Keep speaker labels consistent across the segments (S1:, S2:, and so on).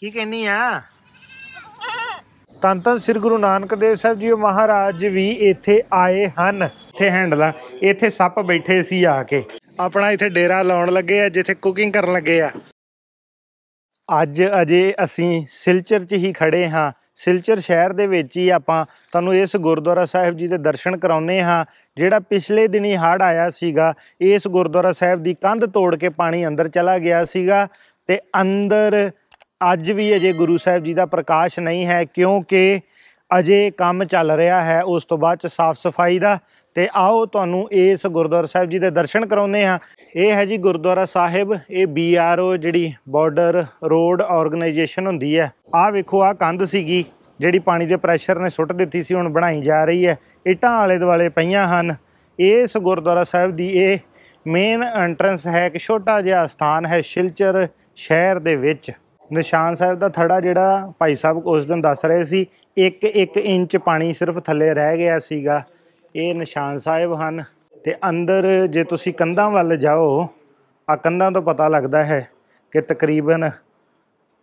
S1: ਕੀ ਕਹਿੰਨੀ ਆ ਤਨ ਤਨ ਸ੍ਰੀ ਗੁਰੂ ਨਾਨਕ ਦੇਵ ਸਾਹਿਬ ਜੀ ਮਹਾਰਾਜ ਵੀ ਇੱਥੇ ਆਏ ਹਨ ਇੱਥੇ ਹੈਂਡਲਾ ਇੱਥੇ ਸੱਪ ਬੈਠੇ ਸੀ ਆ ਕੇ ਆਪਣਾ ਇੱਥੇ ਡੇਰਾ ਲਾਉਣ ਲੱਗੇ ਆ ਜਿੱਥੇ ਕੁਕਿੰਗ ਕਰਨ ਲੱਗੇ ਆ ਅੱਜ ਅਜੇ ਅਸੀਂ ਸਿਲਚਰ 'ਚ ਹੀ ਖੜੇ ਹਾਂ ਸਿਲਚਰ ਸ਼ਹਿਰ ਦੇ ਵਿੱਚ ਹੀ ਆਪਾਂ ਤੁਹਾਨੂੰ ਇਸ ਗੁਰਦੁਆਰਾ ਸਾਹਿਬ ਜੀ ਦੇ ਦਰਸ਼ਨ ਕਰਾਉਨੇ ਹਾਂ ਜਿਹੜਾ ਪਿਛਲੇ ਦਿਨੀ ਹੜ ਆਇਆ ਸੀਗਾ ਇਸ ਗੁਰਦੁਆਰਾ ਸਾਹਿਬ ਦੀ ਕੰਧ ਤੋੜ ਕੇ ਪਾਣੀ ਅੰਦਰ ਚਲਾ ਗਿਆ ਸੀਗਾ ਤੇ ਅੰਦਰ ਅੱਜ ਵੀ ਅਜੇ ਗੁਰੂ ਸਾਹਿਬ ਜੀ ਦਾ ਪ੍ਰਕਾਸ਼ ਨਹੀਂ ਹੈ ਕਿਉਂਕਿ ਅਜੇ ਕੰਮ ਚੱਲ ਰਿਹਾ ਹੈ ਉਸ ਤੋਂ ਬਾਅਦ ਚ ਸਾਫ਼ ਸਫਾਈ ਦਾ ਤੇ ਆਓ ਤੁਹਾਨੂੰ ਇਸ ਗੁਰਦੁਆਰਾ ਸਾਹਿਬ ਜੀ ਦੇ ਦਰਸ਼ਨ ਕਰਾਉਂਦੇ ਹਾਂ ਇਹ ਹੈ ਜੀ ਗੁਰਦੁਆਰਾ ਸਾਹਿਬ ਇਹ ਬੀਆਰਓ ਜਿਹੜੀ ਬਾਰਡਰ ਰੋਡ ਆਰਗੇਨਾਈਜੇਸ਼ਨ ਹੁੰਦੀ ਹੈ ਆਹ ਵੇਖੋ ਆਹ ਕੰਧ ਸੀਗੀ ਜਿਹੜੀ ਪਾਣੀ ਦੇ ਪ੍ਰੈਸ਼ਰ ਨੇ ਸੁੱਟ ਦਿੱਤੀ ਸੀ ਹੁਣ ਬਣਾਈ ਜਾ ਰਹੀ ਹੈ ਇਟਾਂ ਆਲੇ ਦੁਆਲੇ ਪਈਆਂ ਹਨ ਇਸ ਗੁਰਦੁਆਰਾ ਸਾਹਿਬ ਦੀ ਇਹ ਮੇਨ ਐਂਟਰੈਂਸ ਹੈ ਇੱਕ ਛੋਟਾ ਜਿਹਾ ਸਥਾਨ ਹੈ ਸ਼ਿਲਚਰ ਸ਼ਹਿਰ ਦੇ ਵਿੱਚ ਨਿਸ਼ਾਨ ਸਾਹਿਬ ਦਾ ਥੜਾ ਜਿਹੜਾ ਭਾਈ ਸਾਹਿਬ ਉਸ ਦਿਨ ਦੱਸ ਰਹੇ ਸੀ 1-1 ਇੰਚ ਪਾਣੀ ਸਿਰਫ ਥੱਲੇ ਰਹਿ ਗਿਆ ਸੀਗਾ ਇਹ ਨਿਸ਼ਾਨ ਸਾਹਿਬ ਹਨ ਤੇ ਅੰਦਰ ਜੇ ਤੁਸੀਂ ਕੰਧਾਂ ਵੱਲ ਜਾਓ ਆ ਕੰਧਾਂ ਤੋਂ ਪਤਾ ਲੱਗਦਾ ਹੈ ਕਿ ਤਕਰੀਬਨ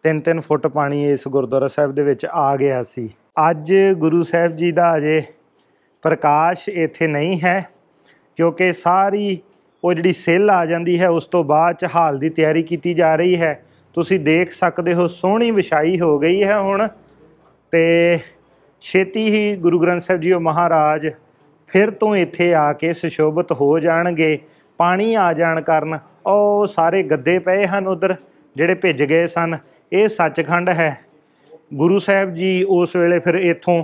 S1: 3-3 ਫੁੱਟ ਪਾਣੀ ਇਸ ਗੁਰਦੁਆਰਾ ਸਾਹਿਬ ਦੇ ਵਿੱਚ ਆ ਗਿਆ ਸੀ ਅੱਜ ਗੁਰੂ ਸਾਹਿਬ ਜੀ ਦਾ ਅਜੇ ਪ੍ਰਕਾਸ਼ ਇੱਥੇ ਨਹੀਂ ਹੈ ਕਿਉਂਕਿ ਸਾਰੀ ਉਹ ਜਿਹੜੀ ਸੇਲ ਆ ਜਾਂਦੀ ਹੈ ਉਸ ਤੋਂ ਬਾਅਦ ਚ ਹਾਲ ਦੀ ਤਿਆਰੀ ਕੀਤੀ ਜਾ ਰਹੀ ਹੈ ਤੁਸੀਂ ਦੇਖ ਸਕਦੇ ਹੋ ਸੋਹਣੀ ਵਿਛਾਈ ਹੋ ਗਈ ਹੈ ਹੁਣ ਤੇ ਛੇਤੀ ਹੀ ਗੁਰੂ ਗ੍ਰੰਥ ਸਾਹਿਬ ਜੀ ਮਹਾਰਾਜ ਫਿਰ ਤੋਂ ਇੱਥੇ ਆ ਕੇ ਸੁਸ਼ੋਭਿਤ ਹੋ ਜਾਣਗੇ ਪਾਣੀ ਆ ਜਾਣ ਕਰਨ ਉਹ ਸਾਰੇ ਗੱਦੇ ਪਏ ਹਨ ਉਧਰ ਜਿਹੜੇ ਭਿੱਜ ਗਏ ਸਨ ਇਹ ਸੱਚਖੰਡ ਹੈ ਗੁਰੂ ਸਾਹਿਬ ਜੀ ਉਸ ਵੇਲੇ ਫਿਰ ਇੱਥੋਂ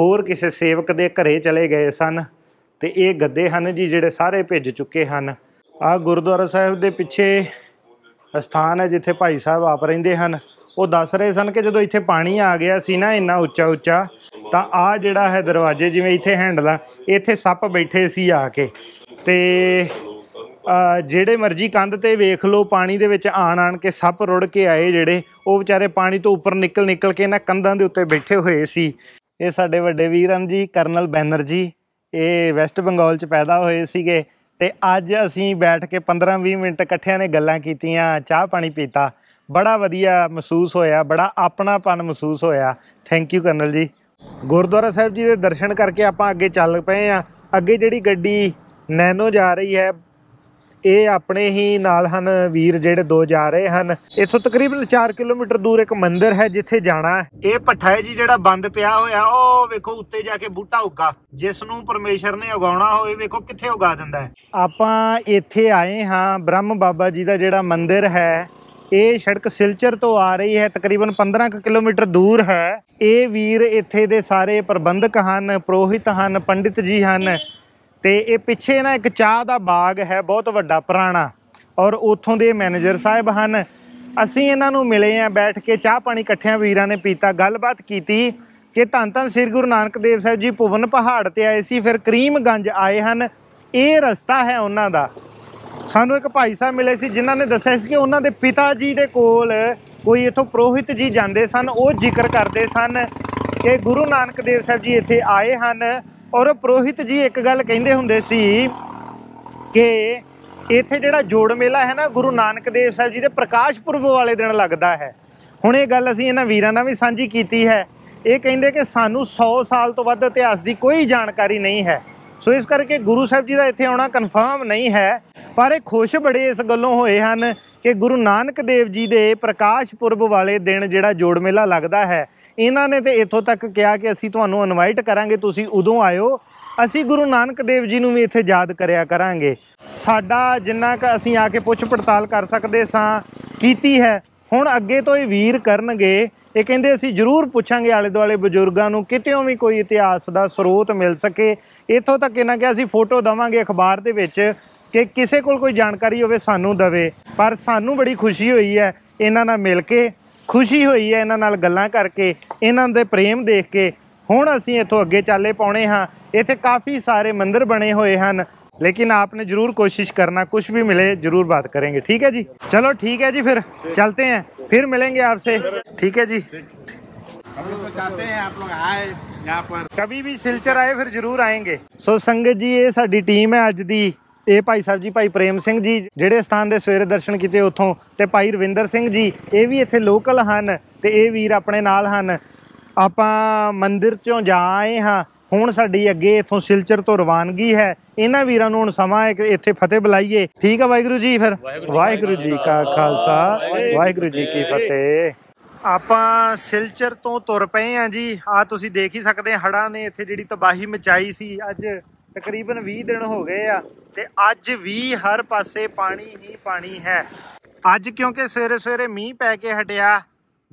S1: ਹੋਰ ਕਿਸੇ ਸੇਵਕ ਦੇ ਘਰੇ ਚਲੇ ਗਏ ਸਨ ਤੇ ਇਹ ਗੱਦੇ ਹਨ ਜੀ ਜਿਹੜੇ ਸਾਰੇ ਭਿੱਜ ਚੁੱਕੇ ਹਨ ਆ ਗੁਰਦੁਆਰਾ ਸਾਹਿਬ ਦੇ ਪਿੱਛੇ ਸਥਾਨ ਹੈ ਜਿੱਥੇ ਭਾਈ ਸਾਹਿਬ ਆਪ ਰਹਿੰਦੇ ਹਨ ਉਹ ਦੱਸ ਰਹੇ ਸਨ ਕਿ ਜਦੋਂ ਇੱਥੇ ਪਾਣੀ ਆ ਗਿਆ ਸੀ ਨਾ ਇੰਨਾ ਉੱਚਾ ਉੱਚਾ ਤਾਂ ਆ ਜਿਹੜਾ ਹੈ ਦਰਵਾਜ਼ੇ ਜਿਵੇਂ ਇੱਥੇ ਆ ਇੱਥੇ ਸੱਪ ਬੈਠੇ ਸੀ ਆ ਕੇ ਤੇ ਜਿਹੜੇ ਮਰਜੀ ਕੰਧ ਤੇ ਵੇਖ ਲਓ ਪਾਣੀ ਦੇ ਵਿੱਚ ਆਣ ਆਣ ਕੇ ਸੱਪ ਰੁੜ ਕੇ ਆਏ ਜਿਹੜੇ ਉਹ ਵਿਚਾਰੇ ਪਾਣੀ ਤੋਂ ਉੱਪਰ ਨਿਕਲ ਨਿਕਲ ਕੇ ਇਹਨਾਂ ਕੰਧਾਂ ਦੇ ਉੱਤੇ ਬੈਠੇ ਹੋਏ ਸੀ ਇਹ ਸਾਡੇ ਵੱਡੇ ਵੀਰਨ ਜੀ ਕਰਨਲ ਬੈਨਰਜੀ ਇਹ ਵੈਸਟ ਬੰਗਾਲ ਚ ਪੈਦਾ ਹੋਏ ਸੀਗੇ ਤੇ ਅੱਜ ਅਸੀਂ ਬੈਠ ਕੇ 15-20 ਮਿੰਟ ਇਕੱਠਿਆਂ ਨੇ ਗੱਲਾਂ ਕੀਤੀਆਂ ਚਾਹ ਪਾਣੀ ਪੀਤਾ ਬੜਾ ਵਧੀਆ ਮਹਿਸੂਸ ਹੋਇਆ ਬੜਾ ਆਪਣਾਪਨ ਮਹਿਸੂਸ ਹੋਇਆ ਥੈਂਕ ਯੂ ਕਰਨਲ ਜੀ ਗੁਰਦੁਆਰਾ ਸਾਹਿਬ ਜੀ ਦੇ ਦਰਸ਼ਨ ਕਰਕੇ ਆਪਾਂ ਅੱਗੇ ਚੱਲ ਪਏ ਆ ਅੱਗੇ ਜਿਹੜੀ ਗੱਡੀ ਨੈਨੋ ਜਾ ਰਹੀ ਹੈ ਇਹ ਆਪਣੇ ਹੀ ਨਾਲ ਹਨ ਵੀਰ ਜਿਹੜੇ ਦੋ ਜਾ ਰਹੇ ਹਨ ਇਥੋਂ ਤਕਰੀਬਨ 4 ਕਿਲੋਮੀਟਰ ਦੂਰ ਇੱਕ ਮੰਦਿਰ ਹੈ ਜਿੱਥੇ ਜਾਣਾ ਹੈ ਇਹ ਪੱਠਾ ਹੈ ਜੀ ਜਿਹੜਾ ਬੰਦ ਪਿਆ ਹੋਇਆ ਉਹ ਵੇਖੋ ਉੱਤੇ ਜਾ ਕੇ ਬੂਟਾ ਉੱਗਾ ਜਿਸ ਨੂੰ ਪਰਮੇਸ਼ਰ ਨੇ ਉਗਾਉਣਾ ਹੋਵੇ ਵੇਖੋ ਕਿੱਥੇ ਉਗਾ ਦਿੰਦਾ ਹੈ ਆਪਾਂ ਇੱਥੇ ਆਏ ਹਾਂ ਬ੍ਰਹਮ ਬਾਬਾ ਜੀ ਦਾ ਜਿਹੜਾ ਮੰਦਿਰ ਹੈ ਇਹ ਸੜਕ ਸਿਲਚਰ ਤੋਂ ਆ ਰਹੀ ਹੈ ਤਕਰੀਬਨ 15 ਕਿਲੋਮੀਟਰ ਦੂਰ ਹੈ ਇਹ ਵੀਰ ਇੱਥੇ ਦੇ ਸਾਰੇ ਪ੍ਰਬੰਧਕ ਹਨ ਪ੍ਰੋਹਿਤ ਹਨ ਪੰਡਿਤ ਜੀ ਹਨ ਤੇ ਇਹ ਪਿੱਛੇ ਨਾ ਇੱਕ ਚਾਹ ਦਾ ਬਾਗ ਹੈ ਬਹੁਤ ਵੱਡਾ ਪੁਰਾਣਾ ਔਰ ਉਥੋਂ ਦੇ ਮੈਨੇਜਰ ਸਾਹਿਬ ਹਨ ਅਸੀਂ ਇਹਨਾਂ ਨੂੰ ਮਿਲੇ ਆ ਬੈਠ ਕੇ ਚਾਹ ਪਾਣੀ ਇਕੱਠਿਆਂ ਵੀਰਾਂ ਨੇ ਪੀਤਾ ਗੱਲਬਾਤ ਕੀਤੀ ਕਿ ਧੰਨ ਧੰਨ ਸ੍ਰੀ ਗੁਰੂ ਨਾਨਕ ਦੇਵ ਸਾਹਿਬ ਜੀ ਭੁਵਨ ਪਹਾੜ ਤੇ ਆਏ ਸੀ ਫਿਰ ਕਰੀਮਗੰਜ ਆਏ ਹਨ ਇਹ ਰਸਤਾ ਹੈ ਉਹਨਾਂ ਦਾ ਸਾਨੂੰ ਇੱਕ ਭਾਈ ਸਾਹਿਬ ਮਿਲੇ ਸੀ ਜਿਨ੍ਹਾਂ ਨੇ ਦੱਸਿਆ ਸੀ ਕਿ ਉਹਨਾਂ ਦੇ ਪਿਤਾ ਜੀ ਦੇ ਕੋਲ ਕੋਈ ਇਥੋਂ ਪ੍ਰੋਹਿਤ ਜੀ ਜਾਂਦੇ ਸਨ ਉਹ ਜ਼ਿਕਰ ਕਰਦੇ ਸਨ ਕਿ ਗੁਰੂ ਨਾਨਕ ਦੇਵ ਸਾਹਿਬ ਜੀ ਇੱਥੇ ਆਏ ਹਨ ਔਰ ਪ੍ਰੋਹਿਤ ਜੀ ਇੱਕ ਗੱਲ ਕਹਿੰਦੇ ਹੁੰਦੇ ਸੀ ਕਿ ਇੱਥੇ ਜਿਹੜਾ ਜੋੜ ਮੇਲਾ ਹੈ ਨਾ ਗੁਰੂ ਨਾਨਕ ਦੇਵ ਸਾਹਿਬ ਜੀ ਦੇ ਪ੍ਰਕਾਸ਼ ਪੁਰਬ ਵਾਲੇ ਦਿਨ ਲੱਗਦਾ ਹੈ ਹੁਣ ਇਹ ਗੱਲ ਅਸੀਂ ਇਹਨਾਂ ਵੀਰਾਂ ਨਾਲ ਵੀ ਸਾਂਝੀ ਕੀਤੀ ਹੈ ਇਹ ਕਹਿੰਦੇ ਕਿ ਸਾਨੂੰ 100 ਸਾਲ ਤੋਂ ਵੱਧ ਇਤਿਹਾਸ ਦੀ ਕੋਈ ਜਾਣਕਾਰੀ ਨਹੀਂ ਹੈ ਸੋ ਇਸ ਕਰਕੇ ਗੁਰੂ ਸਾਹਿਬ ਜੀ ਦਾ ਇੱਥੇ ਆਉਣਾ ਕਨਫਰਮ ਨਹੀਂ ਹੈ ਪਰ ਇਹ ਖੁਸ਼ ਬੜੇ ਇਸ ਗੱਲੋਂ ਹੋਏ ਹਨ ਕਿ ਗੁਰੂ ਨਾਨਕ ਦੇਵ ਜੀ ਦੇ ਪ੍ਰਕਾਸ਼ ਪੁਰਬ ਵਾਲੇ ਦਿਨ ਜਿਹੜਾ ਜੋੜ ਮੇਲਾ ਲੱਗਦਾ ਹੈ ਇਹਨਾਂ ਨੇ ਤੇ ਇੱਥੋਂ ਤੱਕ ਕਿਹਾ ਕਿ ਅਸੀਂ ਤੁਹਾਨੂੰ ਇਨਵਾਈਟ ਕਰਾਂਗੇ ਤੁਸੀਂ ਉਦੋਂ ਆਇਓ ਅਸੀਂ ਗੁਰੂ ਨਾਨਕ ਦੇਵ ਜੀ ਨੂੰ ਵੀ ਇੱਥੇ ਯਾਦ ਕਰਿਆ ਕਰਾਂਗੇ ਸਾਡਾ ਜਿੰਨਾ ਕ ਅਸੀਂ ਆ ਕੇ ਪੁੱਛ ਪੜਤਾਲ ਕਰ ਸਕਦੇ ਸਾਂ ਕੀਤੀ ਹੈ ਹੁਣ ਅੱਗੇ ਤੋਂ ਇਹ ਵੀਰ ਕਰਨਗੇ ਇਹ ਕਹਿੰਦੇ ਅਸੀਂ ਜ਼ਰੂਰ ਪੁੱਛਾਂਗੇ ਆਲੇ ਦੁਆਲੇ ਬਜ਼ੁਰਗਾਂ ਨੂੰ ਕਿਤੇੋਂ ਵੀ ਕੋਈ ਇਤਿਹਾਸ ਦਾ ਸਰੋਤ ਮਿਲ ਸਕੇ ਇੱਥੋਂ ਤੱਕ ਇਹਨਾਂ ਕਿ ਅਸੀਂ ਫੋਟੋ ਦਵਾਂਗੇ ਅਖਬਾਰ ਦੇ ਵਿੱਚ ਕਿ ਕਿਸੇ ਕੋਲ ਕੋਈ ਜਾਣਕਾਰੀ ਹੋਵੇ ਸਾਨੂੰ ਦਵੇ ਪਰ ਸਾਨੂੰ ਬੜੀ ਖੁਸ਼ੀ ਹੋਈ ਹੈ ਇਹਨਾਂ ਨਾਲ ਮਿਲ ਕੇ ਖੁਸ਼ੀ ਹੋਈ ਹੈ ਇਹਨਾਂ ਨਾਲ ਗੱਲਾਂ ਕਰਕੇ ਇਹਨਾਂ ਦੇ ਪ੍ਰੇਮ ਦੇਖ ਕੇ ਹੁਣ ਅਸੀਂ ਇੱਥੋਂ ਅੱਗੇ ਚੱਲੇ ਪਾਉਣੇ ਹਾਂ ਇੱਥੇ ਕਾਫੀ ਸਾਰੇ ਮੰਦਿਰ ਬਣੇ ਹੋਏ ਹਨ ਲੇਕਿਨ ਆਪਨੇ ਜ਼ਰੂਰ ਕੋਸ਼ਿਸ਼ ਕਰਨਾ ਕੁਝ ਵੀ ਮਿਲੇ ਜ਼ਰੂਰ ਬਾਤ ਕਰਾਂਗੇ ਠੀਕ ਹੈ ਜੀ ਚਲੋ ਠੀਕ ਹੈ ਜੀ ਫਿਰ ਚਲਤੇ ਹੈ ਫਿਰ ਮਿਲਾਂਗੇ ਆਪਸੇ ਠੀਕ ਹੈ ਜੀ ਹਮ ਲੋਗ ਚਾਹਤੇ ਹੈ ਆਪ ਲੋਗ ਆਏ ਯਹਾਂ ਪਰ ਕਭੀ ਵੀ ਸਿਲਚਰ ਆਏ ਫਿਰ ਜ਼ਰੂਰ ਆਏਗੇ ਸੋ ਸੰਗਤ ਜੀ ਇਹ ਸਾਡੀ ਟੀਮ ਹੈ ਅੱਜ ਦੀ ਇਹ ਭਾਈ ਸਾਹਿਬ ਜੀ ਭਾਈ ਪ੍ਰੇਮ ਸਿੰਘ ਜੀ ਜਿਹੜੇ ਸਥਾਨ ਦੇ ਸਵੇਰੇ ਦਰਸ਼ਨ ਕੀਤੇ ਉੱਥੋਂ ਤੇ ਭਾਈ ਰਵਿੰਦਰ ਸਿੰਘ ਜੀ ਇਹ ਵੀ ਇੱਥੇ ਲੋਕਲ ਹਨ ਤੇ ਇਹ ਵੀਰ ਆਪਣੇ ਨਾਲ ਹਨ ਆਪਾਂ ਮੰਦਿਰ ਚੋਂ ਜਾ ਆਏ ਹਾਂ ਹੁਣ ਸਾਡੀ ਅੱਗੇ ਇੱਥੋਂ ਸਿਲਚਰ ਤੋਂ ਰਵਾਨਗੀ ਹੈ ਇਹਨਾਂ ਵੀਰਾਂ ਨੂੰ ਹੁਣ ਸਮਾਂ ਹੈ ਕਿ ਇੱਥੇ ਫਤਿਹ ਬੁਲਾਈਏ ਠੀਕ ਹੈ ਵਾਹਿਗੁਰੂ ਜੀ ਫਿਰ ਵਾਹਿਗੁਰੂ ਜੀ ਕਾ ਖਾਲਸਾ ਵਾਹਿਗੁਰੂ ਜੀ ਕੀ ਫਤਿਹ ਆਪਾਂ ਸਿਲਚਰ ਤੋਂ ਤੁਰ ਪਏ ਆ ਜੀ ਆ ਤੁਸੀਂ ਦੇਖ ਹੀ ਸਕਦੇ ਹੜਾਂ ਨੇ ਇੱਥੇ ਜਿਹੜੀ ਤਬਾਹੀ ਮਚਾਈ ਸੀ ਅੱਜ ਤਕਰੀਬਨ 20 ਦਿਨ ਹੋ ਗਏ ਆ ਤੇ ਅੱਜ ਵੀ ਹਰ ਪਾਸੇ ਪਾਣੀ ਹੀ ਪਾਣੀ ਹੈ ਅੱਜ ਕਿਉਂਕਿ ਸਵੇਰੇ ਸਵੇਰੇ ਮੀਂਹ ਪੈ ਕੇ ਹਟਿਆ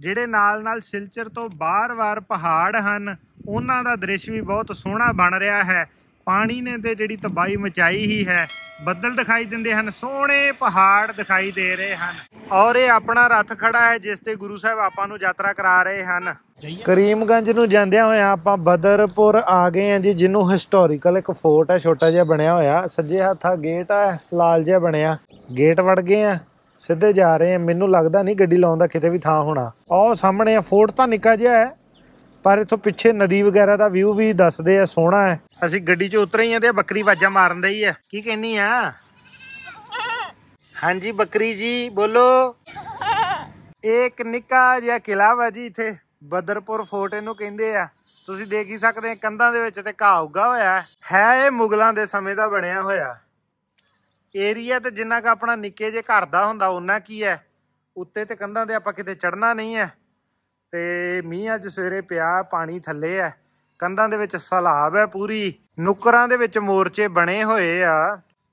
S1: ਜਿਹੜੇ ਨਾਲ ਨਾਲ ਸਿਲਚਰ ਤੋਂ ਬਾਹਰ-ਬਾਹਰ ਪਹਾੜ ਹਨ ਉਹਨਾਂ ਦਾ ਦ੍ਰਿਸ਼ ਵੀ ਬਹੁਤ ਸੋਹਣਾ ਬਣ ਰਿਹਾ ਹੈ ਪਾਣੀ ਨੇ ਤੇ ਜਿਹੜੀ ਤਬਾਈ ਮਚਾਈ ਹੀ ਹੈ ਬੱਦਲ ਦਿਖਾਈ ਦਿੰਦੇ ਹਨ ਸੋਹਣੇ ਪਹਾੜ ਦਿਖਾਈ ਦੇ ਰਹੇ ਹਨ ਔਰ ਇਹ ਆਪਣਾ ਰੱਥ ਖੜਾ ਹੈ ਜਿਸ ਤੇ ਗੁਰੂ ਸਾਹਿਬ ਆਪਾਂ ਨੂੰ ਯਾਤਰਾ ਕਰਾ ਰਹੇ ਹਨ ਕਰੀਮਗੰਜ ਨੂੰ ਜਾਂਦਿਆਂ ਹੋਇਆ ਆਪਾਂ ਬਦਰਪੁਰ ਆ ਗਏ ਹਾਂ ਜੀ ਜਿਹਨੂੰ ਹਿਸਟੋਰੀਕਲ ਇੱਕ ਫੋਰਟ ਹੈ ਛੋਟਾ ਜਿਹਾ ਬਣਿਆ ਹੋਇਆ ਸੱਜੇ ਹੱਥਾ ਗੇਟ ਆ ਲਾਲ ਜਿਹਾ ਬਣਿਆ ਗੇਟ ਵੜ ਗਏ ਆ ਸਿੱਧੇ ਜਾ ਰਹੇ ਆ ਮੈਨੂੰ ਲੱਗਦਾ ਨਹੀਂ ਗੱਡੀ ਲਾਉਣ ਦਾ ਕਿਤੇ ਵੀ ਥਾਂ ਹੋਣਾ ਉਹ ਸਾਹਮਣੇ ਫੋਰਟ ਤਾਂ ਨਿੱਕਾ ਜਿਹਾ ਹੈ ਪਰ ਇਥੋਂ ਪਿੱਛੇ ਨਦੀ ਵਗੈਰਾ ਦਾ ਵਿਊ ਵੀ ਦੱਸਦੇ ਆ ਸੋਹਣਾ ਹੈ ਅਸੀਂ ਗੱਡੀ 'ਚ ਉਤਰੇ ਹੀ ਆ ਤੇ ਬੱਕਰੀ ਵਾਜਾਂ ਮਾਰਨ ਹੀ ਆ ਕੀ ਕਹਿਨੀ ਆ ਹਾਂਜੀ ਬੱਕਰੀ ਜੀ ਬੋਲੋ ਇੱਕ ਨਿੱਕਾ ਜਿਹਾ ਕਿਲਾ ਵਾ ਜੀ ਇਥੇ ਬਦਰਪੁਰ ਫੋਰਟ ਇਹਨੂੰ ਕਹਿੰਦੇ ਆ ਤੁਸੀਂ ਦੇਖ ਹੀ ਸਕਦੇ ਕੰਧਾਂ ਦੇ ਵਿੱਚ ਤੇ ਘਾਹ ਉੱਗਾ ਹੋਇਆ ਹੈ ਇਹ ਮੁਗਲਾਂ ਦੇ ਸਮੇਂ ਦਾ ਬਣਿਆ ਹੋਇਆ ਏਰੀਆ ਤੇ ਜਿੰਨਾ ਕ ਆਪਣਾ ਨਿੱਕੇ ਜੇ ਘਰ ਦਾ ਹੁੰਦਾ ਉਹਨਾਂ ਕੀ ਹੈ ਉੱਤੇ ਤੇ ਕੰਧਾਂ ਦੇ ਆਪਾਂ ਕਿਤੇ ਚੜਨਾ ਨਹੀਂ ਹੈ ਤੇ ਮੀਂਹ ਅੱਜ ਸਵੇਰੇ ਪਿਆ ਪਾਣੀ ਥੱਲੇ ਐ ਕੰਧਾਂ ਦੇ ਵਿੱਚ ਸਲਾਬ ਐ ਪੂਰੀ ਨੁਕਰਾਂ ਦੇ ਵਿੱਚ ਮੋਰਚੇ ਬਣੇ ਹੋਏ ਆ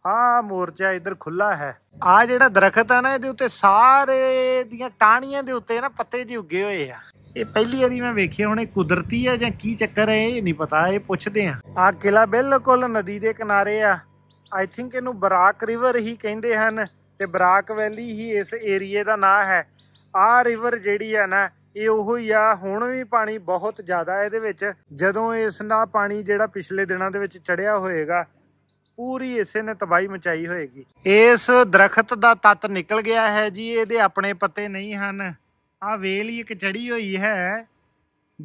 S1: ਆ ਮੋਰਚਾ ਇੱਧਰ ਖੁੱਲਾ ਹੈ ਆ ਜਿਹੜਾ ਦਰਖਤ ਆ ਨਾ ਇਹਦੇ ਉੱਤੇ ਸਾਰੇ ਦੀਆਂ ਟਾਹਣੀਆਂ ਦੇ ਉੱਤੇ ਨਾ ਪੱਤੇ ਜਿ ਉੱਗੇ ਹੋਏ ਆ ਇਹ ਪਹਿਲੀ ਵਾਰੀ ਮੈਂ ਵੇਖਿਆ ਹੁਣ ਇਹ ਕੁਦਰਤੀ ਆ ਜਾਂ ਕੀ ਚੱਕਰ ਹੈ ਇਹ ਨਹੀਂ ਪਤਾ ਇਹ ਪੁੱਛਦੇ ਆ ਆ ਕਿਲਾ ਬਿਲਕੁਲ ਨਦੀ ਦੇ ਕਿਨਾਰੇ ਆ ਆਈ ਥਿੰਕ ਇਹਨੂੰ ਬਰਾਕ ਰਿਵਰ ਹੀ ਕਹਿੰਦੇ ਹਨ ਤੇ ਬਰਾਕ ਵੈਲੀ ਹੀ ਇਸ ਏਰੀਏ ਦਾ ਨਾਂ ਹੈ ਆ ਰਿਵਰ ਜਿਹੜੀ ਆ ਨਾ ਇਹ ਉਹ ਹੀ ਆ ਹੁਣ ਵੀ ਪਾਣੀ ਬਹੁਤ ਜ਼ਿਆਦਾ ਇਹਦੇ ਵਿੱਚ ਜਦੋਂ ਇਸ ਨਾਲ ਪਾਣੀ ਜਿਹੜਾ ਪਿਛਲੇ ਦਿਨਾਂ ਦੇ ਵਿੱਚ ਚੜਿਆ ਹੋਏਗਾ ਪੂਰੀ ਇਸੇ ਨੇ ਤਬਾਈ ਮਚਾਈ ਹੋਏਗੀ ਇਸ ਦਰਖਤ ਦਾ ਤੱਤ ਨਿਕਲ ਗਿਆ ਹੈ ਜੀ ਇਹਦੇ ਆਪਣੇ ਪੱਤੇ ਨਹੀਂ ਹਨ ਆ ਵੇਲ ਹੀ ਇੱਕ ਚੜੀ ਹੋਈ ਹੈ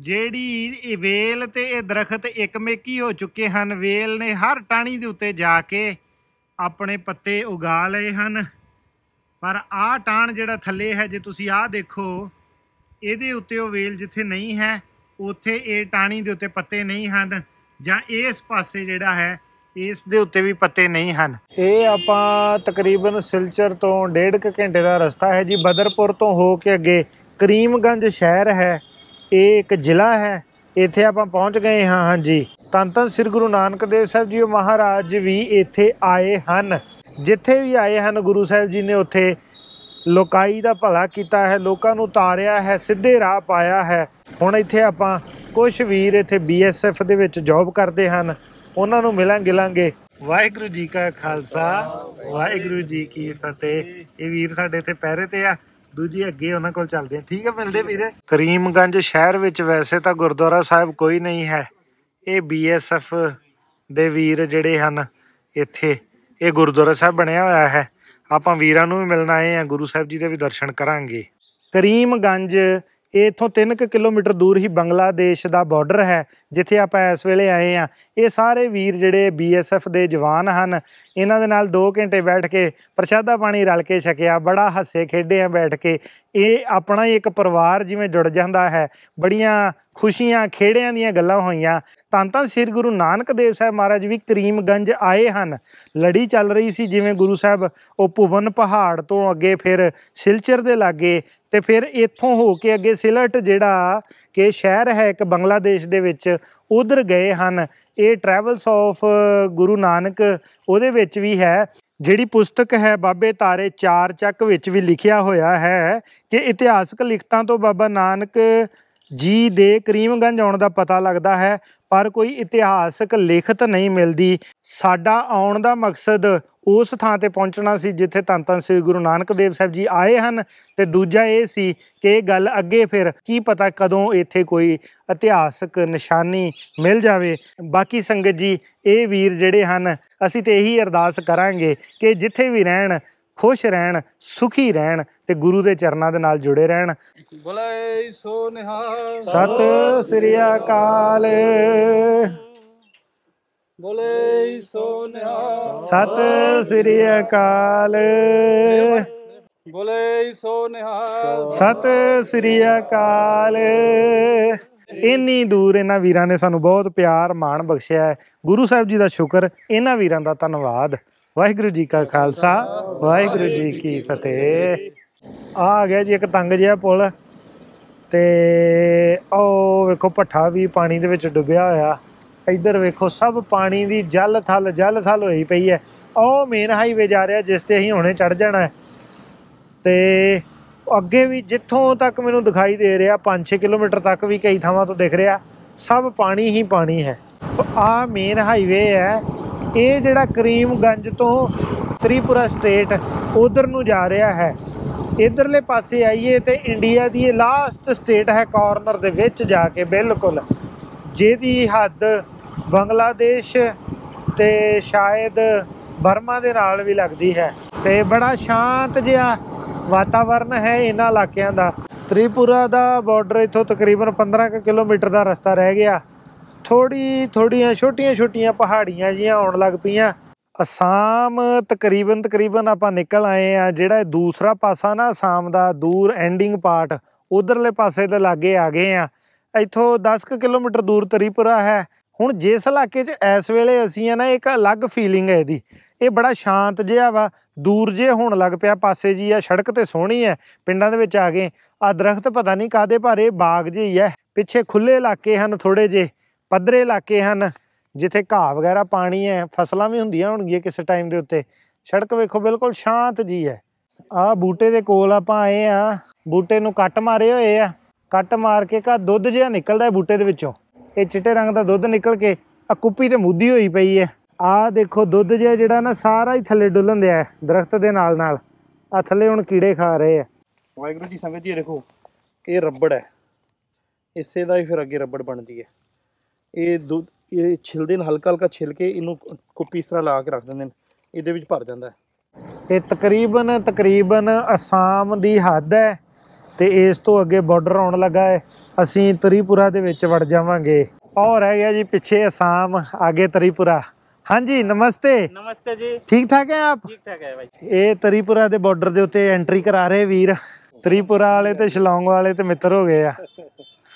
S1: ਜਿਹੜੀ ਇਹ ਵੇਲ ਤੇ ਇਹ ਦਰਖਤ ਇੱਕਮੇਕੀ ਹੋ ਚੁੱਕੇ ਹਨ ਵੇਲ ਨੇ ਹਰ ਟਾਣੀ ਦੇ ਉੱਤੇ ਜਾ ਕੇ ਆਪਣੇ ਪੱਤੇ ਉਗਾ ਲਏ ਹਨ ਪਰ ਆਹ ਟਾਣ ਜਿਹੜਾ ਥੱਲੇ ਹੈ ਜੇ ਤੁਸੀਂ ਆਹ ਦੇਖੋ ਇਹਦੇ ਉੱਤੇ ਉਹ ਵੇਲ ਜਿੱਥੇ ਨਹੀਂ ਹੈ ਉੱਥੇ ਇਹ ਟਾਣੀ ਦੇ ਉੱਤੇ ਪੱਤੇ ਨਹੀਂ ਹਨ ਜਾਂ ਇਸ ਪਾਸੇ ਜਿਹੜਾ ਹੈ ਇਸ ਦੇ ਉੱਤੇ ਵੀ ਪੱਤੇ ਨਹੀਂ ਹਨ ਇਹ ਆਪਾਂ ਤਕਰੀਬਨ ਸਿਲਚਰ ਤੋਂ 1.5 ਘੰਟੇ ਦਾ ਰਸਤਾ ਹੈ ਜੀ ਬਦਰਪੁਰ ਤੋਂ ਹੋ ਕੇ ਅੱਗੇ ਕਰੀਮਗੰਜ ਸ਼ਹਿਰ ਹੈ ਇਹ ਇੱਕ ਜ਼ਿਲ੍ਹਾ ਹੈ ਇੱਥੇ ਆਪਾਂ ਪਹੁੰਚ ਗਏ ਹਾਂ ਹਾਂਜੀ ਤਨਤਨ ਸ੍ਰੀ ਗੁਰੂ ਨਾਨਕ ਦੇਵ ਸਾਹਿਬ ਜੀ ਮਹਾਰਾਜ ਵੀ ਇੱਥੇ ਆਏ ਹਨ ਜਿੱਥੇ ਵੀ ਆਏ ਹਨ ਗੁਰੂ ਸਾਹਿਬ ਜੀ ਨੇ ਉੱਥੇ ਲੋਕਾਈ ਦਾ ਭਲਾ ਕੀਤਾ ਹੈ ਲੋਕਾਂ ਨੂੰ ਤਾਰਿਆ ਹੈ ਸਿੱਧੇ ਰਾਹ ਪਾਇਆ ਹੈ ਹੁਣ ਇੱਥੇ ਆਪਾਂ ਕੁਝ ਵੀਰ ਇੱਥੇ ਬੀਐਸਐਫ ਦੇ ਵਿੱਚ ਜੌਬ ਕਰਦੇ ਹਨ ਉਹਨਾਂ ਨੂੰ ਮਿਲਾਂਗੇ ਲਾਂਗੇ ਵਾਹਿਗੁਰੂ ਜੀ ਕਾ ਖਾਲਸਾ ਵਾਹਿਗੁਰੂ ਜੀ ਕੀ ਫਤਿਹ ਇਹ ਵੀਰ ਸਾਡੇ ਇੱਥੇ ਪਹਿਰੇ ਤੇ ਆ ਦੂਜੀ ਅੱਗੇ ਉਹਨਾਂ ਕੋਲ ਚੱਲਦੇ ਆ ਠੀਕ ਹੈ ਮਿਲਦੇ ਵੀਰੇ ਕਰੀਮਗੰਜ ਸ਼ਹਿਰ ਵਿੱਚ ਵੈਸੇ ਤਾਂ ਗੁਰਦੁਆਰਾ ਸਾਹਿਬ ਕੋਈ ਨਹੀਂ ਹੈ ਇਹ ਬੀਐਸਐਫ ਦੇ ਵੀਰ ਜਿਹੜੇ ਹਨ ਇੱਥੇ ਇਹ ਗੁਰਦੁਆਰਾ ਸਾਹਿਬ ਬਣਿਆ ਹੋਇਆ ਹੈ ਆਪਾਂ ਵੀਰਾਂ ਨੂੰ ਵੀ ਮਿਲਣ ਆਏ ਆ ਗੁਰੂ ਸਾਹਿਬ ਜੀ ਦੇ ਵੀ ਦਰਸ਼ਨ ਕਰਾਂਗੇ ਕਰੀਮਗੰਜ ਇਥੋਂ 3 ਕਿਲੋਮੀਟਰ ਦੂਰ ਹੀ ਬੰਗਲਾਦੇਸ਼ ਦਾ ਬਾਰਡਰ ਹੈ ਜਿੱਥੇ ਆਪਾਂ ਇਸ ਵੇਲੇ ਆਏ ਆ ਇਹ ਸਾਰੇ ਵੀਰ ਜਿਹੜੇ ਬੀਐਸਐਫ ਦੇ ਜਵਾਨ ਹਨ ਇਹਨਾਂ ਦੇ ਨਾਲ 2 ਘੰਟੇ ਬੈਠ ਕੇ ਪ੍ਰਸ਼ਾਦਾ ਪਾਣੀ ਰਲ ਕੇ ਛਕਿਆ ਬੜਾ ਹੱਸੇ ਖੇਡੇ ਆ ਬੈਠ ਕੇ ਇਹ ਆਪਣਾ ਹੀ ਇੱਕ ਪਰਿਵਾਰ ਜਿਵੇਂ ਜੁੜ ਜਾਂਦਾ ਹੈ ਬੜੀਆਂ ਖੁਸ਼ੀਆਂ ਖੇੜਿਆਂ ਦੀਆਂ ਗੱਲਾਂ ਹੋਈਆਂ ਤਾਂ ਤਾਂ ਸ੍ਰੀ ਗੁਰੂ ਨਾਨਕ ਦੇਵ ਸਾਹਿਬ ਮਹਾਰਾਜ ਵੀ ਕਰੀਮਗੰਜ ਆਏ ਹਨ ਲੜੀ ਚੱਲ ਰਹੀ ਸੀ ਜਿਵੇਂ ਗੁਰੂ ਸਾਹਿਬ ਉਹ ਭੁਵਨ ਪਹਾੜ ਤੋਂ ਅੱਗੇ ਫਿਰ ਸਿਲਚਰ ਦੇ ਲਾਗੇ ਤੇ ਫਿਰ ਇੱਥੋਂ ਹੋ ਕੇ ਅੱਗੇ ਸਿਲਟ ਜਿਹੜਾ ਕਿ ਸ਼ਹਿਰ ਹੈ ਇੱਕ ਬੰਗਲਾਦੇਸ਼ ਦੇ ਵਿੱਚ ਉਧਰ ਗਏ ਹਨ ਇਹ ਟਰੈਵਲਸ ਆਫ ਗੁਰੂ ਨਾਨਕ ਉਹਦੇ ਵਿੱਚ ਵੀ ਹੈ ਜਿਹੜੀ ਪੁਸਤਕ ਹੈ ਬਾਬੇ ਤਾਰੇ ਚਾਰ ਚੱਕ ਵਿੱਚ ਵੀ ਲਿਖਿਆ ਹੋਇਆ ਹੈ ਕਿ ਇਤਿਹਾਸਕ ਲਿਖਤਾਂ ਤੋਂ ਬਾਬਾ ਨਾਨਕ ਜੀ ਦੇ ਕਰੀਮਗੰਜ ਆਉਣ ਦਾ ਪਤਾ ਲੱਗਦਾ ਹੈ ਪਰ ਕੋਈ ਇਤਿਹਾਸਕ ਲਿਖਤ ਨਹੀਂ ਮਿਲਦੀ ਸਾਡਾ ਆਉਣ ਦਾ ਮਕਸਦ ਉਸ ਥਾਂ ਤੇ ਪਹੁੰਚਣਾ ਸੀ ਜਿੱਥੇ ਤਨ ਤਨ ਸ੍ਰੀ ਗੁਰੂ ਨਾਨਕ ਦੇਵ ਸਾਹਿਬ ਜੀ ਆਏ ਹਨ ਤੇ ਦੂਜਾ ਇਹ ਸੀ ਕਿ ਇਹ ਗੱਲ ਅੱਗੇ ਫਿਰ ਕੀ ਪਤਾ ਕਦੋਂ ਇੱਥੇ ਕੋਈ ਇਤਿਹਾਸਕ ਨਿਸ਼ਾਨੀ ਮਿਲ ਜਾਵੇ ਬਾਕੀ ਸੰਗਤ ਜੀ ਇਹ ਵੀਰ ਜਿਹੜੇ ਹਨ ਅਸੀਂ ਤੇ ਇਹੀ ਅਰਦਾਸ ਕਰਾਂਗੇ ਕਿ ਜਿੱਥੇ ਵੀ ਰਹਿਣ ਖੁਸ਼ ਰਹਿਣ ਸੁਖੀ ਰਹਿਣ ਤੇ ਗੁਰੂ ਦੇ ਚਰਨਾਂ ਦੇ ਨਾਲ ਜੁੜੇ ਰਹਿਣ ਬੋਲੇ ਸੋ ਨਿਹਾਲ
S2: ਸਤ ਸ੍ਰੀ ਅਕਾਲ
S1: ਬੋਲੇ ਸੋ ਨਿਹਾਲ ਸਤ ਸ੍ਰੀ ਅਕਾਲ ਬੋਲੇ ਸੋ ਨਿਹਾਲ ਸਤ ਸ੍ਰੀ ਅਕਾਲ ਇੰਨੀ ਦੂਰ ਇਹਨਾਂ ਵੀਰਾਂ ਨੇ ਸਾਨੂੰ ਬਹੁਤ ਪਿਆਰ ਮਾਣ ਬਖਸ਼ਿਆ ਹੈ ਗੁਰੂ ਸਾਹਿਬ ਜੀ ਦਾ ਸ਼ੁਕਰ ਇਹਨਾਂ ਵੀਰਾਂ ਦਾ ਧੰਨਵਾਦ ਵਾਹਿਗੁਰੂ ਜੀ ਕਾ ਖਾਲਸਾ ਵਾਹਿਗੁਰੂ ਜੀ ਕੀ ਫਤਿਹ ਆ ਗਿਆ ਜੀ ਇੱਕ ਤੰਗ ਜਿਹਾ ਪੁਲ ਤੇ ਉਹ ਵੇਖੋ ਪੱਠਾ ਵੀ ਪਾਣੀ ਦੇ ਵਿੱਚ ਡੁੱਬਿਆ ਹੋਇਆ ਇੱਧਰ ਵੇਖੋ ਸਭ ਪਾਣੀ ਦੀ ਜਲ ਥਲ ਜਲ ਥਲ ਹੋਈ ਪਈ ਹੈ ਉਹ ਮੇਨ ਹਾਈਵੇ ਜਾ ਰਿਹਾ ਜਿਸ ਤੇ ਅਸੀਂ ਹੁਣੇ ਚੜ ਜਾਣਾ ਤੇ ਅੱਗੇ ਵੀ ਜਿੱਥੋਂ ਤੱਕ ਮੈਨੂੰ ਦਿਖਾਈ ਦੇ ਰਿਹਾ 5-6 ਕਿਲੋਮੀਟਰ ਤੱਕ ਵੀ ਕਈ ਥਾਵਾਂ ਤੋਂ ਦਿਖ ਰਿਹਾ ਸਭ ਪਾਣੀ ਹੀ ਪਾਣੀ ਹੈ ਆ ਮੇਨ ਹਾਈਵੇ ਹੈ ਇਹ ਜਿਹੜਾ ਕਰੀਮਗੰਜ ਤੋਂ ਤ੍ਰਿਪੁਰਾ ਸਟੇਟ ਉਧਰ ਨੂੰ ਜਾ ਰਿਹਾ ਹੈ ਇਧਰਲੇ ਪਾਸੇ ਆਈਏ ਤੇ ਇੰਡੀਆ ਦੀ ਇਹ ਲਾਸਟ ਸਟੇਟ ਹੈ ਕਾਰਨਰ ਦੇ ਵਿੱਚ ਜਾ ਕੇ ਬਿਲਕੁਲ ਜਿਹਦੀ ਹੱਦ ਬੰਗਲਾਦੇਸ਼ ਤੇ ਸ਼ਾਇਦ ਬਰਮਾ ਦੇ ਨਾਲ ਵੀ ਲੱਗਦੀ ਹੈ ਤੇ ਬੜਾ ਸ਼ਾਂਤ ਜਿਹਾ ਵਾਤਾਵਰਨ ਹੈ ਇਹਨਾਂ ਇਲਾਕਿਆਂ ਦਾ ਤ੍ਰਿਪੁਰਾ ਦਾ ਬਾਰਡਰ ਇਥੋਂ ਤਕਰੀਬਨ 15 ਕਿਲੋਮੀਟਰ ਦਾ ਰਸਤਾ ਰਹਿ ਗਿਆ ਥੋੜੀ ਥੋੜੀਆਂ ਛੋਟੀਆਂ ਛੋਟੀਆਂ ਪਹਾੜੀਆਂ ਜੀਆਂ ਆਉਣ ਲੱਗ ਪਈਆਂ ਅਸਾਮ ਤਕਰੀਬਨ ਤਕਰੀਬਨ ਆਪਾਂ ਨਿਕਲ ਆਏ ਆ ਜਿਹੜਾ ਇਹ ਦੂਸਰਾ ਪਾਸਾ ਨਾ ਅਸਾਮ ਦਾ ਦੂਰ ਐਂਡਿੰਗ ਪਾਰਟ ਉਧਰਲੇ ਪਾਸੇ ਤੇ ਲਾਗੇ ਆ ਗਏ ਆ ਇੱਥੋਂ 10 ਕਿਲੋਮੀਟਰ ਦੂਰ ਤਰੀਪੁਰਾ ਹੈ ਹੁਣ ਜਿਸ ਇਲਾਕੇ 'ਚ ਇਸ ਵੇਲੇ ਅਸੀਂ ਆ ਨਾ ਇੱਕ ਅਲੱਗ ਫੀਲਿੰਗ ਹੈ ਇਹਦੀ ਇਹ ਬੜਾ ਸ਼ਾਂਤ ਜਿਹਾ ਵਾ ਦੂਰ ਜੇ ਹੋਣ ਲੱਗ ਪਿਆ ਪਾਸੇ ਜੀ ਆ ਸੜਕ ਤੇ ਸੋਹਣੀ ਹੈ ਪਿੰਡਾਂ ਦੇ ਵਿੱਚ ਆ ਗਏ ਆ ਦਰਖਤ ਪਤਾ ਨਹੀਂ ਕਾਦੇ ਭਾਰੇ ਬਾਗ ਜਿਹੀ ਹੈ ਪਿੱਛੇ ਖੁੱਲੇ ਇਲਾਕੇ ਹਨ ਥੋੜੇ ਜੇ ਪੱਧਰੇ ਇਲਾਕੇ ਹਨ ਜਿੱਥੇ ਘਾਹ ਵਗੈਰਾ ਪਾਣੀ ਹੈ ਫਸਲਾਂ ਵੀ ਹੁੰਦੀਆਂ ਹੋਣਗੀਆਂ ਕਿਸੇ ਟਾਈਮ ਦੇ ਉੱਤੇ ਸੜਕ ਵੇਖੋ ਬਿਲਕੁਲ ਸ਼ਾਂਤ ਜੀ ਹੈ ਆ ਬੂਟੇ ਦੇ ਕੋਲ ਆਪਾਂ ਆਏ ਆ ਬੂਟੇ ਨੂੰ ਕੱਟ ਮਾਰੇ ਹੋਏ ਆ ਕੱਟ ਮਾਰ ਕੇ ਕਾ ਦੁੱਧ ਜਿਹਾ ਨਿਕਲਦਾ ਬੂਟੇ ਦੇ ਵਿੱਚੋਂ ਇਹ ਚਿੱਟੇ ਰੰਗ ਦਾ ਦੁੱਧ ਨਿਕਲ ਕੇ ਆ ਕੁੱਪੀ ਤੇ ਮੁੱਦੀ ਹੋਈ ਪਈ ਹੈ ਆ ਦੇਖੋ ਦੁੱਧ ਜਿਹਾ ਜਿਹੜਾ ਨਾ ਸਾਰਾ ਹੀ ਥੱਲੇ ਡੁੱਲਣ ਦਿਆ ਦਰਖਤ ਦੇ ਨਾਲ ਨਾਲ ਆ ਥੱਲੇ ਹੁਣ ਕੀੜੇ ਖਾ ਰਹੇ ਆ ਵਾਹਿਗੁਰੂ ਜੀ ਸੰਗਤ ਜੀ ਦੇਖੋ ਇਹ ਰੱਬੜ ਹੈ ਇਸੇ ਦਾ ਹੀ ਫਿਰ ਅੱਗੇ ਰੱਬੜ ਬਣਦੀ ਹੈ ਇਹ ਦੁੱਧ ਇਹ ਛਿਲਦੇ ਨੇ ਹਲਕਾ ਹਲਕਾ ਛਿਲ ਕੇ ਇਹਨੂੰ ਕੁੱਪੀ ਇਸ ਤਰ੍ਹਾਂ ਲਾ ਕੇ ਰੱਖ ਦਿੰਦੇ ਨੇ ਇਹਦੇ ਵਿੱਚ ਭਰ ਜਾਂਦਾ ਹੈ ਇਹ ਤਕਰੀਬਨ ਤਕਰੀਬਨ ਅਸਾਮ ਦੀ ਹੱਦ ਹੈ ਤੇ ਇਸ ਤੋਂ ਅੱਗੇ ਬਾਰਡਰ ਆਉਣ ਲੱਗਾ ਹੈ ਅਸੀਂ ਤਰੀਪੁਰਾ ਦੇ ਵਿੱਚ ਵੜ ਜਾਵਾਂਗੇ ਔਰ ਰਹਿ ਗਿਆ ਜੀ ਪਿੱਛੇ ਅਸਾਮ ਅੱਗੇ ਤਰੀਪੁਰਾ ਹਾਂਜੀ ਨਮਸਤੇ ਨਮਸਤੇ ਜੀ ਠੀਕ ਠਾਕ ਹੈ ਆਪ ਠੀਕ ਠਾਕ ਹੈ ਭਾਈ ਇਹ ਤਰੀਪੁਰਾ ਦੇ ਬਾਰਡਰ ਦੇ ਉੱਤੇ ਐਂਟਰੀ ਕਰਾ ਰਹੇ ਵੀਰ ਤਰੀਪੁਰਾ ਵਾਲੇ ਤੇ ਸ਼ਿਲੌਂਗ ਵਾਲੇ ਤੇ ਮਿੱਤਰ ਹੋ ਗਏ ਆ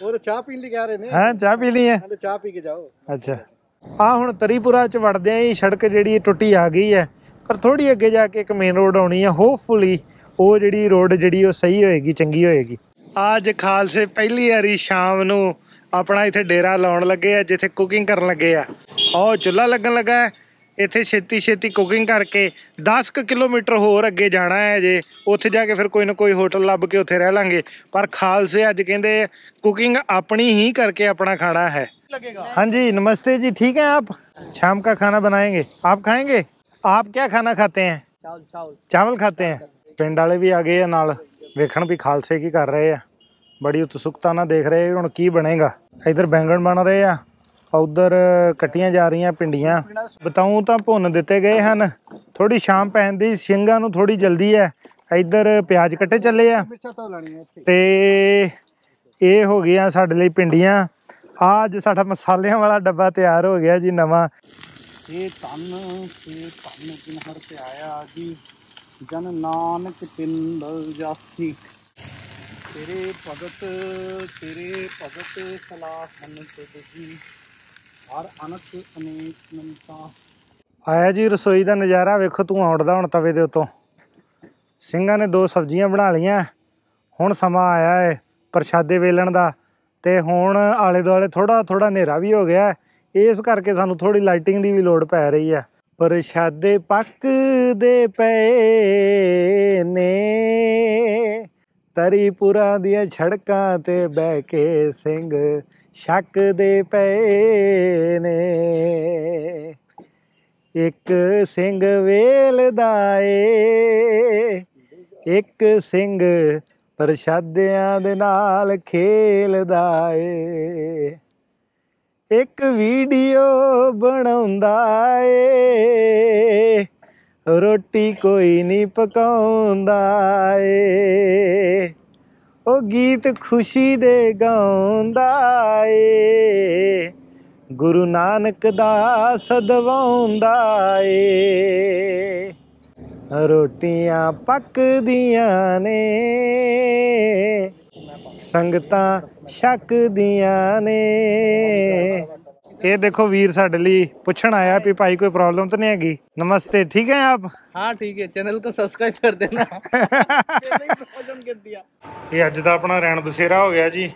S1: ਉਹ ਤਾਂ ਚਾਹ ਪੀਣ ਲਈ ਕਹਿ ਰਹੇ ਨੇ ਹਾਂ ਚਾਹ ਪੀ ਲਈ ਹੈ ਚਾਹ ਪੀ ਕੇ ਜਾਓ ਅੱਛਾ ਆ ਹੁਣ ਤਰੀਪੁਰਾ ਚ ਵੜਦੇ ਆ ਇਹ ਸੜਕ ਜਿਹੜੀ ਟੁੱਟੀ ਆ ਗਈ ਹੈ ਪਰ ਥੋੜੀ ਅੱਗੇ ਜਾ ਕੇ ਇੱਕ ਮੇਨ ਰੋਡ ਆਉਣੀ ਹੈ ਹੋਪਫੁਲੀ ਉਹ ਜਿਹੜੀ ਰੋਡ ਜਿਹੜੀ ਉਹ ਸਹੀ ਹੋਏਗੀ ਚੰਗੀ ਹੋਏਗੀ ਅੱਜ ਖਾਲਸੇ ਪਹਿਲੀ ਵਾਰੀ ਸ਼ਾਮ ਨੂੰ ਆਪਣਾ ਇੱਥੇ ਡੇਰਾ ਲਾਉਣ ਲੱਗੇ ਆ ਜਿੱਥੇ ਕੁਕਿੰਗ ਕਰਨ ਲੱਗੇ ਆ ਉਹ ਚੁੱਲਾ ਲੱਗਣ ਲੱਗਾ ਹੈ ਇੱਥੇ ਛੇਤੀ ਛੇਤੀ ਕੁਕਿੰਗ ਕਰਕੇ 10 ਕਿਲੋਮੀਟਰ ਹੋਰ ਅੱਗੇ ਜਾਣਾ ਹੈ ਜੇ ਉੱਥੇ ਜਾ ਕੇ ਫਿਰ ਕੋਈ ਨਾ ਕੋਈ ਹੋਟਲ ਲੱਭ ਕੇ ਉੱਥੇ ਰਹਿ ਲਾਂਗੇ ਪਰ ਖਾਲਸੇ ਅੱਜ ਕਹਿੰਦੇ ਕੁਕਿੰਗ ਆਪਣੀ ਹੀ ਕਰਕੇ ਆਪਣਾ ਖਾਣਾ ਹੈ ਹਾਂਜੀ ਨਮਸਤੇ ਜੀ ਠੀਕ ਹੈ ਆਪ ਸ਼ਾਮ ਦਾ ਖਾਣਾ ਬਣਾਏਗੇ ਆਪ ਖਾਏਗੇ ਆਪ ਕੀ ਖਾਣਾ ਖਾਤੇ ਹੈ ਚਾਵਲ ਖਾਤੇ ਹੈ ਪਿੰਡ ਵਾਲੇ ਵੀ ਆ ਗਏ ਆ ਨਾਲ ਵੇਖਣ ਵੀ ਖਾਲਸੇ ਕੀ ਕਰ ਰਹੇ ਆ ਬੜੀ ਉਤਸੁਕਤਾ ਨਾਲ ਦੇਖ ਰਹੇ ਹੁਣ ਕੀ ਬਣੇਗਾ ਇਧਰ ਬੈਂਗਣ ਬਣ ਰਹੇ ਆ ਉਧਰ ਕੱਟੀਆਂ ਜਾ ਰਹੀਆਂ ਪਿੰਡੀਆਂ ਬਤਾਉ ਤਾਂ ਭੁੰਨ ਦਿੱਤੇ ਗਏ ਹਨ ਥੋੜੀ ਸ਼ਾਮ ਪੈਣ ਦੀ ਸਿੰਘਾਂ ਨੂੰ ਥੋੜੀ ਜਲਦੀ ਹੈ ਇੱਧਰ ਪਿਆਜ਼ ਕੱਟੇ ਚੱਲੇ ਆ ਤੇ ਇਹ ਹੋ ਗਿਆ ਸਾਡੇ ਲਈ ਪਿੰਡੀਆਂ ਆ ਅੱਜ ਸਾਡਾ ਮਸਾਲਿਆਂ ਵਾਲਾ ਡੱਬਾ ਤਿਆਰ ਹੋ ਗਿਆ ਜੀ ਨਵਾਂ ਇਹ ਤਨ ਤੇ ਤਨ ਜਿਨ ਹਰ ਤੇ ਆਇਆ ਜੀ ਜਨ ਨਾਨਕ ਪਿੰਡ ਜਾਸੀ ਤੇਰੇ ਭਗਤ ਤੇਰੇ ਭਗਤ ਸਲਾਹ ਮਨ ਤੇ ਜੀ ਹਰ ਅਨੰਤ ਤੇ ਅਨੇਕ ਨਮਤਾ ਆਇਆ ਜੀ ਰਸੋਈ ਦਾ ਨਜ਼ਾਰਾ ਵੇਖੋ ਤੂੰ ਆਉਂਦਾ ਹੁਣ ਤਵੇ ਦੇ ਉਤੋਂ ਸਿੰਘਾਂ ਨੇ ਦੋ ਸਬਜ਼ੀਆਂ ਬਣਾ ਲਈਆਂ ਹੁਣ ਸਮਾਂ ਆਇਆ ਹੈ ਪ੍ਰਸ਼ਾਦੇ ਵੇਲਣ ਦਾ ਤੇ ਹੁਣ ਆਲੇ ਦੁਆਲੇ ਥੋੜਾ ਥੋੜਾ ਹਨੇਰਾ ਵੀ ਹੋ ਗਿਆ ਇਸ ਕਰਕੇ ਸਾਨੂੰ ਥੋੜੀ ਲਾਈਟਿੰਗ ਦੀ ਵੀ ਲੋੜ ਪੈ ਰਹੀ ਹੈ ਪ੍ਰਸ਼ਾਦੇ ਪੱਕ ਦੇ ਪਏ ਨੇ ਤਰੀਪੁਰਾ ਦੀਆਂ ਛੜਕਾਂ ਤੇ ਬਹਿ ਕੇ ਸਿੰਘ ਸ਼ੱਕ ਦੇ ਪਏ ਨੇ ਇੱਕ ਸਿੰਘ ਵੇਲਦਾ ਏ ਇੱਕ ਸਿੰਘ ਪ੍ਰਸ਼ਾਦਿਆਂ ਦੇ ਨਾਲ ਖੇਲਦਾ ਏ ਇੱਕ ਵੀਡੀਓ ਬਣਾਉਂਦਾ ਏ ਰੋਟੀ ਕੋਈ ਨਹੀਂ ਪਕਾਉਂਦਾ ਏ ਉਹ ਗੀਤ ਖੁਸ਼ੀ ਦੇ ਗਾਉਂਦਾ ਏ ਗੁਰੂ ਨਾਨਕ ਦਾ ਸਦਵਾਉਂਦਾ ਏ ਰੋਟੀਆਂ ਪੱਕਦੀਆਂ ਨੇ ਸੰਗਤਾਂ ਛਕਦੀਆਂ ਨੇ ਇਹ ਦੇਖੋ ਵੀਰ ਸਾਡੇ ਲਈ ਪੁੱਛਣ ਆਇਆ ਵੀ ਭਾਈ ਕੋਈ ਪ੍ਰੋਬਲਮ ਤਾਂ ਨਹੀਂ ਹੈਗੀ ਨਮਸਤੇ ਠੀਕ ਹੈ ਆਪ ਹਾਂ ਠੀਕ ਹੈ ਚੈਨਲ ਨੂੰ ਸਬਸਕ੍ਰਾਈਬ ਕਰ ਦੇਣਾ जैसे ही प्रमोशन ਇਹ ਅੱਜ ਦਾ ਆਪਣਾ ਰੈਣ ਬਸੇਰਾ ਹੋ ਗਿਆ ਜੀ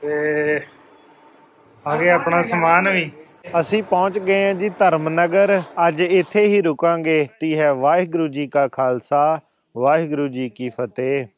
S1: ਤੇ ਆ ਗਿਆ ਆਪਣਾ ਸਮਾਨ ਵੀ ਅਸੀਂ ਪਹੁੰਚ ਗਏ ਹਾਂ ਜੀ ਧਰਮਨਗਰ ਅੱਜ ਇੱਥੇ ਹੀ ਰੁਕਾਂਗੇ ਤੀ ਹੈ ਵਾਹਿਗੁਰੂ ਜੀ ਕਾ ਖਾਲਸਾ ਵਾਹਿਗੁਰੂ ਜੀ ਕੀ ਫਤਿਹ